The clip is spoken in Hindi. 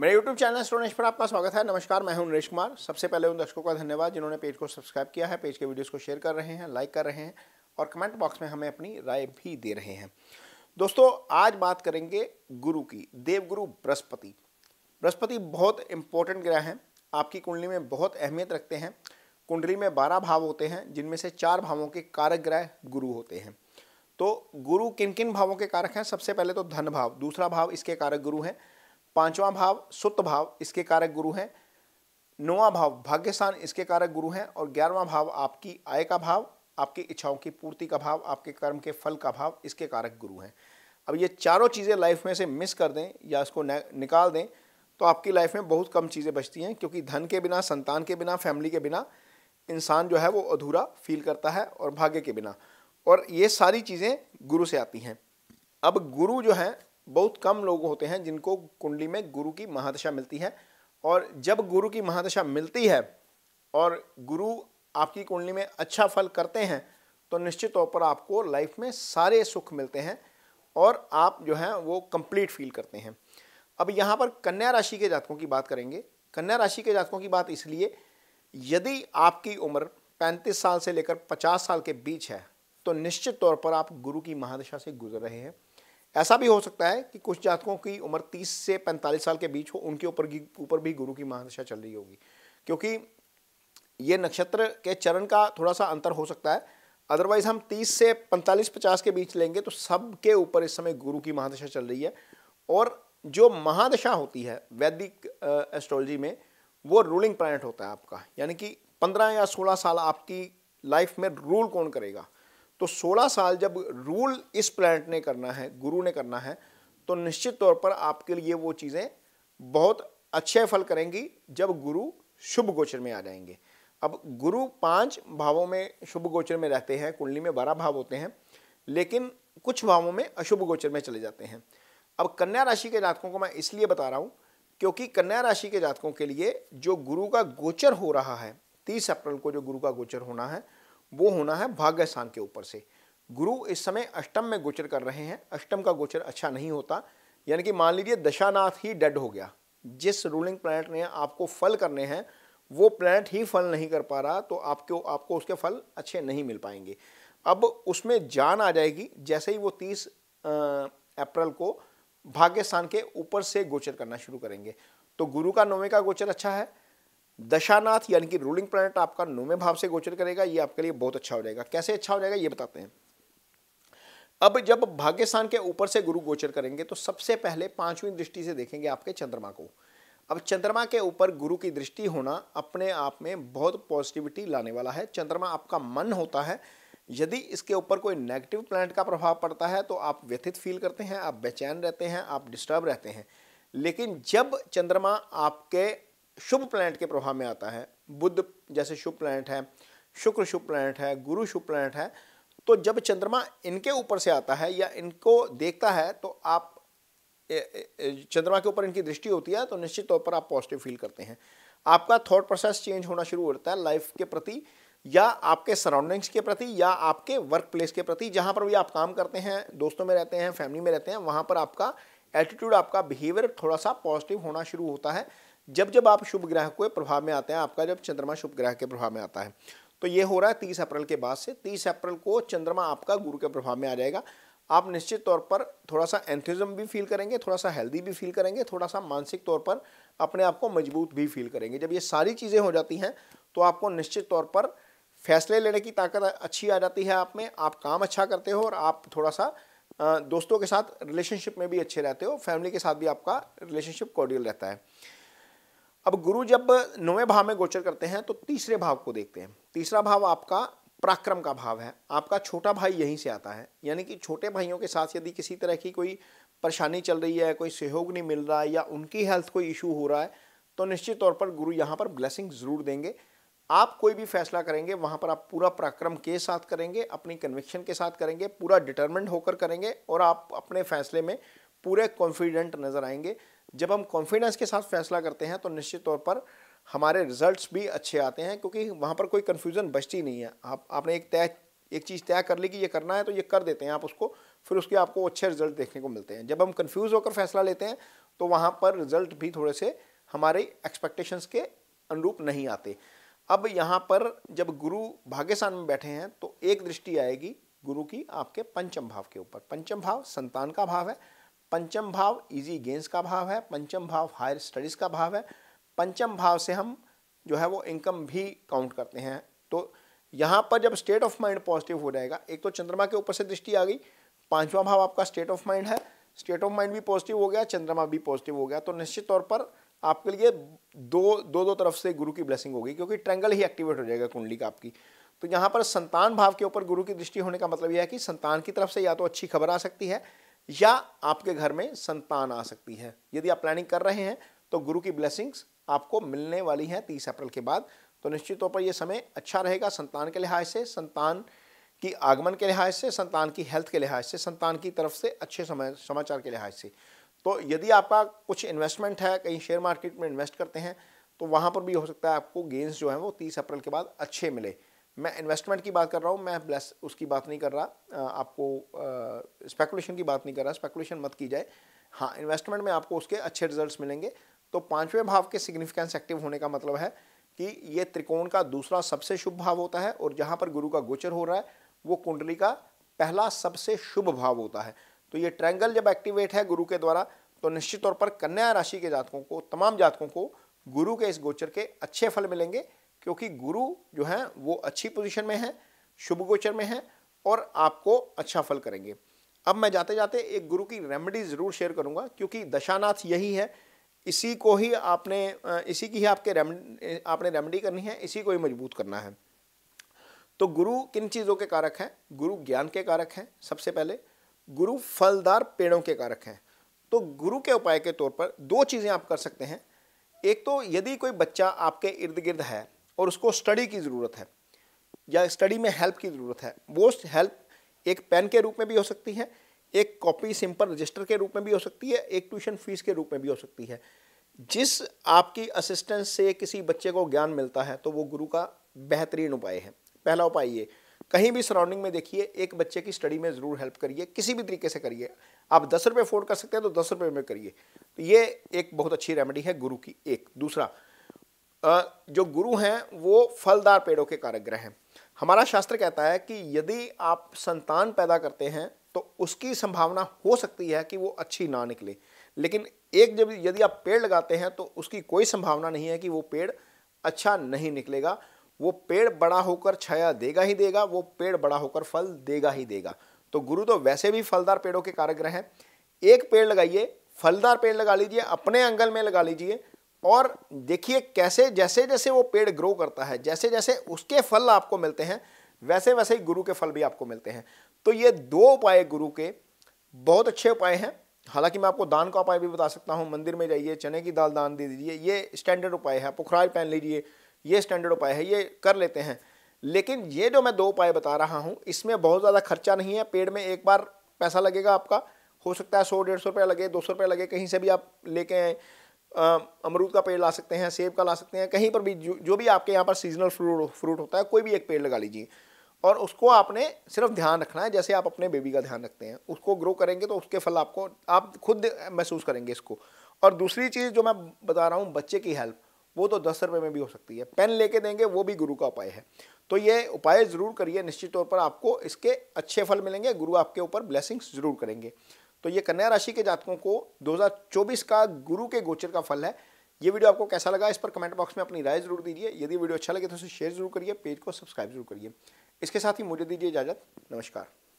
मेरे YouTube चैनल स्टोनेश पर आपका स्वागत है नमस्कार मैं हूं नरेश कुमार सबसे पहले उन दर्शकों का धन्यवाद जिन्होंने पेज को सब्सक्राइब किया है पेज के वीडियोस को शेयर कर रहे हैं लाइक कर रहे हैं और कमेंट बॉक्स में हमें अपनी राय भी दे रहे हैं दोस्तों आज बात करेंगे गुरु की देवगुरु बृहस्पति बृहस्पति बहुत इंपॉर्टेंट ग्रह हैं आपकी कुंडली में बहुत अहमियत रखते हैं कुंडली में बारह भाव होते हैं जिनमें से चार भावों के कारक ग्रह गुरु होते हैं तो गुरु किन किन भावों के कारक हैं सबसे पहले तो धन भाव दूसरा भाव इसके कारक गुरु हैं पांचवा भाव सुप्त भाव इसके कारक गुरु हैं नौवा भाव भाग्यस्थान इसके कारक गुरु हैं और ग्यारहवा भाव आपकी आय का भाव आपकी इच्छाओं की पूर्ति का भाव आपके कर्म के फल का भाव इसके कारक गुरु हैं अब ये चारों चीज़ें लाइफ में से मिस कर दें या इसको निकाल दें तो आपकी लाइफ में बहुत कम चीज़ें बचती हैं क्योंकि धन के बिना संतान के बिना फैमिली के बिना इंसान जो है वो अधूरा फील करता है और भाग्य के बिना और ये सारी चीज़ें गुरु से आती हैं अब गुरु जो हैं बहुत कम लोग होते हैं जिनको कुंडली में गुरु की महादशा मिलती है और जब गुरु की महादशा मिलती है और गुरु आपकी कुंडली में अच्छा फल करते हैं तो निश्चित तौर पर आपको लाइफ में सारे सुख मिलते हैं और आप जो हैं वो कंप्लीट फील करते हैं अब यहाँ पर कन्या राशि के जातकों की बात करेंगे कन्या राशि के जातकों की बात इसलिए यदि आपकी उम्र 35 साल से लेकर 50 साल के बीच है तो निश्चित तौर पर आप गुरु की महादशा से गुजर रहे हैं ऐसा भी हो सकता है कि कुछ जातकों की उम्र 30 से 45 साल के बीच हो उनके ऊपर ऊपर भी गुरु की महादशा चल रही होगी क्योंकि ये नक्षत्र के चरण का थोड़ा सा अंतर हो सकता है अदरवाइज हम 30 से 45 50 के बीच लेंगे तो सब के ऊपर इस समय गुरु की महादशा चल रही है और जो महादशा होती है वैदिक एस्ट्रोलॉजी में वो रूलिंग प्लानट होता है आपका यानी कि पंद्रह या सोलह साल आपकी लाइफ में रूल कौन करेगा तो 16 साल जब रूल इस प्लैनेट ने करना है गुरु ने करना है तो निश्चित तौर पर आपके लिए वो चीज़ें बहुत अच्छे फल करेंगी जब गुरु शुभ गोचर में आ जाएंगे अब गुरु पांच भावों में शुभ गोचर में रहते हैं कुंडली में बारह भाव होते हैं लेकिन कुछ भावों में अशुभ गोचर में चले जाते हैं अब कन्या राशि के जातकों को मैं इसलिए बता रहा हूँ क्योंकि कन्या राशि के जातकों के लिए जो गुरु का गोचर हो रहा है तीस अप्रैल को जो गुरु का गोचर होना है वो होना है भाग्य स्थान के ऊपर से गुरु इस समय अष्टम में गोचर कर रहे हैं अष्टम का गोचर अच्छा नहीं होता यानी कि मान लीजिए दशानाथ ही डेड हो गया जिस रूलिंग प्लानट ने आपको फल करने हैं वो प्लैनेट ही फल नहीं कर पा रहा तो आपको आपको उसके फल अच्छे नहीं मिल पाएंगे अब उसमें जान आ जाएगी जैसे ही वो तीस अप्रैल को भाग्य स्थान के ऊपर से गोचर करना शुरू करेंगे तो गुरु का नौवें का गोचर अच्छा है दशानाथ यानी कि रूलिंग प्लानट आपका नौवें भाव से गोचर करेगा ये आपके लिए बहुत अच्छा हो जाएगा कैसे अच्छा हो जाएगा ये बताते हैं अब जब भाग्यस्थान के ऊपर से गुरु गोचर करेंगे तो सबसे पहले पांचवी दृष्टि से देखेंगे आपके चंद्रमा को अब चंद्रमा के ऊपर गुरु की दृष्टि होना अपने आप में बहुत पॉजिटिविटी लाने वाला है चंद्रमा आपका मन होता है यदि इसके ऊपर कोई नेगेटिव प्लैनेट का प्रभाव पड़ता है तो आप व्यथित फील करते हैं आप बेचैन रहते हैं आप डिस्टर्ब रहते हैं लेकिन जब चंद्रमा आपके शुभ प्लैनेट के प्रभाव में आता है बुद्ध जैसे शुभ प्लैनेट है शुक्र शुभ प्लैनेट है गुरु शुभ प्लैनेट है तो जब चंद्रमा इनके ऊपर से आता है या इनको देखता है तो आप चंद्रमा के ऊपर इनकी दृष्टि होती है तो निश्चित तौर पर आप पॉजिटिव फील करते हैं आपका थॉट प्रोसेस चेंज होना शुरू होता है लाइफ के प्रति या आपके सराउंडिंग्स के प्रति या आपके वर्क प्लेस के प्रति जहाँ पर भी आप काम करते हैं दोस्तों में रहते हैं फैमिली में रहते हैं वहाँ पर आपका एटीट्यूड आपका बिहेवियर थोड़ा सा पॉजिटिव होना शुरू होता है जब जब आप शुभ ग्रह को प्रभाव में आते हैं आपका जब चंद्रमा शुभ ग्रह के प्रभाव में आता है तो ये हो रहा है तीस अप्रैल के बाद से तीस अप्रैल को चंद्रमा आपका गुरु के प्रभाव में आ जाएगा आप निश्चित तौर पर थोड़ा सा एंथ्यूजम भी फील करेंगे थोड़ा सा हेल्दी भी फील करेंगे थोड़ा सा मानसिक तौर पर अपने आप को मजबूत भी फील करेंगे जब ये सारी चीज़ें हो जाती हैं तो आपको निश्चित तौर पर फैसले लेने की ताकत अच्छी आ जाती है आप में आप काम अच्छा करते हो और आप थोड़ा सा दोस्तों के साथ रिलेशनशिप में भी अच्छे रहते हो फैमिली के साथ भी आपका रिलेशनशिप कॉर्डियल रहता है अब गुरु जब नौवें भाव में गोचर करते हैं तो तीसरे भाव को देखते हैं तीसरा भाव आपका पराक्रम का भाव है आपका छोटा भाई यहीं से आता है यानी कि छोटे भाइयों के साथ यदि किसी तरह की कोई परेशानी चल रही है कोई सहयोग नहीं मिल रहा है या उनकी हेल्थ कोई इशू हो रहा है तो निश्चित तौर पर गुरु यहाँ पर ब्लेसिंग ज़रूर देंगे आप कोई भी फैसला करेंगे वहाँ पर आप पूरा पराक्रम के साथ करेंगे अपनी कन्विक्शन के साथ करेंगे पूरा डिटर्मेंट होकर करेंगे और आप अपने फैसले में पूरे कॉन्फिडेंट नज़र आएंगे जब हम कॉन्फिडेंस के साथ फैसला करते हैं तो निश्चित तौर पर हमारे रिजल्ट्स भी अच्छे आते हैं क्योंकि वहाँ पर कोई कन्फ्यूज़न बचती नहीं है आप आपने एक तय एक चीज़ तय कर ली कि ये करना है तो ये कर देते हैं आप उसको फिर उसके आपको अच्छे रिजल्ट देखने को मिलते हैं जब हम कन्फ्यूज़ होकर फैसला लेते हैं तो वहाँ पर रिजल्ट भी थोड़े से हमारे एक्सपेक्टेशंस के अनुरूप नहीं आते अब यहाँ पर जब गुरु भाग्यस्थान में बैठे हैं तो एक दृष्टि आएगी गुरु की आपके पंचम भाव के ऊपर पंचम भाव संतान का भाव है पंचम भाव इजी गेंस का भाव है पंचम भाव हायर स्टडीज़ का भाव है पंचम भाव से हम जो है वो इनकम भी काउंट करते हैं तो यहाँ पर जब स्टेट ऑफ माइंड पॉजिटिव हो जाएगा एक तो चंद्रमा के ऊपर से दृष्टि आ गई पांचवा भाव आपका स्टेट ऑफ माइंड है स्टेट ऑफ माइंड भी पॉजिटिव हो गया चंद्रमा भी पॉजिटिव हो गया तो निश्चित तौर पर आपके लिए दो दो दो तरफ से गुरु की ब्लेसिंग होगी क्योंकि ट्रेंगल ही एक्टिवेट हो जाएगा कुंडली का आपकी तो यहाँ पर संतान भाव के ऊपर गुरु की दृष्टि होने का मतलब यह है कि संतान की तरफ से या तो अच्छी खबर आ सकती है या आपके घर में संतान आ सकती है यदि आप प्लानिंग कर रहे हैं तो गुरु की ब्लेसिंग्स आपको मिलने वाली हैं तीस अप्रैल के बाद तो निश्चित तौर पर यह समय अच्छा रहेगा संतान के लिहाज से संतान की आगमन के लिहाज से संतान की हेल्थ के लिहाज से संतान की तरफ से अच्छे समय समाचार के लिहाज से तो यदि आपका कुछ इन्वेस्टमेंट है कहीं शेयर मार्केट में इन्वेस्ट करते हैं तो वहाँ पर भी हो सकता है आपको गेंस जो है वो तीस अप्रैल के बाद अच्छे मिले मैं इन्वेस्टमेंट की बात कर रहा हूँ मैं ब्लेस उसकी बात नहीं कर रहा आपको स्पेकुलेशन की बात नहीं कर रहा स्पेकुलेशन मत की जाए हाँ इन्वेस्टमेंट में आपको उसके अच्छे रिजल्ट्स मिलेंगे तो पाँचवें भाव के सिग्निफिकेंस एक्टिव होने का मतलब है कि ये त्रिकोण का दूसरा सबसे शुभ भाव होता है और जहाँ पर गुरु का गोचर हो रहा है वो कुंडली का पहला सबसे शुभ भाव होता है तो ये ट्रैंगल जब एक्टिवेट है गुरु के द्वारा तो निश्चित तौर पर कन्या राशि के जातकों को तमाम जातकों को गुरु के इस गोचर के अच्छे फल मिलेंगे क्योंकि गुरु जो है वो अच्छी पोजीशन में है शुभ गोचर में है और आपको अच्छा फल करेंगे अब मैं जाते जाते एक गुरु की रेमेडी ज़रूर शेयर करूंगा क्योंकि दशानाथ यही है इसी को ही आपने इसी की ही आपके रेम आपने रेमेडी करनी है इसी को ही मजबूत करना है तो गुरु किन चीज़ों के कारक हैं गुरु ज्ञान के कारक हैं सबसे पहले गुरु फलदार पेड़ों के कारक हैं तो गुरु के उपाय के तौर पर दो चीज़ें आप कर सकते हैं एक तो यदि कोई बच्चा आपके इर्द गिर्द है और उसको स्टडी की ज़रूरत है या स्टडी में हेल्प की ज़रूरत है वो हेल्प एक पेन के रूप में भी हो सकती है एक कॉपी सिंपल रजिस्टर के रूप में भी हो सकती है एक ट्यूशन फीस के रूप में भी हो सकती है जिस आपकी असिस्टेंस से किसी बच्चे को ज्ञान मिलता है तो वो गुरु का बेहतरीन उपाय है पहला उपाय ये कहीं भी सराउंडिंग में देखिए एक बच्चे की स्टडी में ज़रूर हेल्प करिए किसी भी तरीके से करिए आप दस रुपये अफोर्ड कर सकते हैं तो दस रुपये में करिए तो ये एक बहुत अच्छी रेमेडी है गुरु की एक दूसरा जो गुरु हैं वो फलदार पेड़ों के कारग्रह हैं हमारा शास्त्र कहता है कि यदि आप संतान पैदा करते हैं तो उसकी संभावना हो सकती है कि वो अच्छी ना निकले लेकिन एक जब यदि आप पेड़ लगाते हैं तो उसकी कोई संभावना नहीं है कि वो पेड़ अच्छा नहीं निकलेगा वो पेड़ बड़ा होकर छाया देगा ही देगा वो पेड़ बड़ा होकर फल देगा ही देगा तो गुरु तो वैसे भी फलदार पेड़ों के कारक हैं एक पेड़ लगाइए फलदार पेड़ लगा लीजिए अपने अंगल में लगा लीजिए और देखिए कैसे जैसे जैसे वो पेड़ ग्रो करता है जैसे जैसे उसके फल आपको मिलते हैं वैसे वैसे ही गुरु के फल भी आपको मिलते हैं तो ये दो उपाय गुरु के बहुत अच्छे उपाय हैं हालांकि मैं आपको दान का उपाय भी बता सकता हूँ मंदिर में जाइए चने की दाल दान दे दीजिए ये स्टैंडर्ड उपाय है पुखराज पहन लीजिए ये स्टैंडर्ड उपाय है ये कर लेते हैं लेकिन ये जो मैं दो उपाय बता रहा हूँ इसमें बहुत ज़्यादा खर्चा नहीं है पेड़ में एक बार पैसा लगेगा आपका हो सकता है सौ डेढ़ सौ रुपया लगे दो सौ रुपया लगे कहीं से भी आप लेके आए अमरूद का पेड़ ला सकते हैं सेब का ला सकते हैं कहीं पर भी जो जो भी आपके यहाँ पर सीजनल फ्रूट फ्रूट होता है कोई भी एक पेड़ लगा लीजिए और उसको आपने सिर्फ ध्यान रखना है जैसे आप अपने बेबी का ध्यान रखते हैं उसको ग्रो करेंगे तो उसके फल आपको आप खुद महसूस करेंगे इसको और दूसरी चीज़ जो मैं बता रहा हूँ बच्चे की हेल्प वो तो दस रुपये में भी हो सकती है पेन लेके देंगे वो भी गुरु का उपाय है तो ये उपाय ज़रूर करिए निश्चित तौर पर आपको इसके अच्छे फल मिलेंगे गुरु आपके ऊपर ब्लेसिंग्स ज़रूर करेंगे तो ये कन्या राशि के जातकों को 2024 का गुरु के गोचर का फल है ये वीडियो आपको कैसा लगा इस पर कमेंट बॉक्स में अपनी राय जरूर दीजिए यदि वीडियो अच्छा लगे तो उसे शेयर जरूर करिए पेज को सब्सक्राइब जरूर करिए इसके साथ ही मुझे दीजिए इजाज़त नमस्कार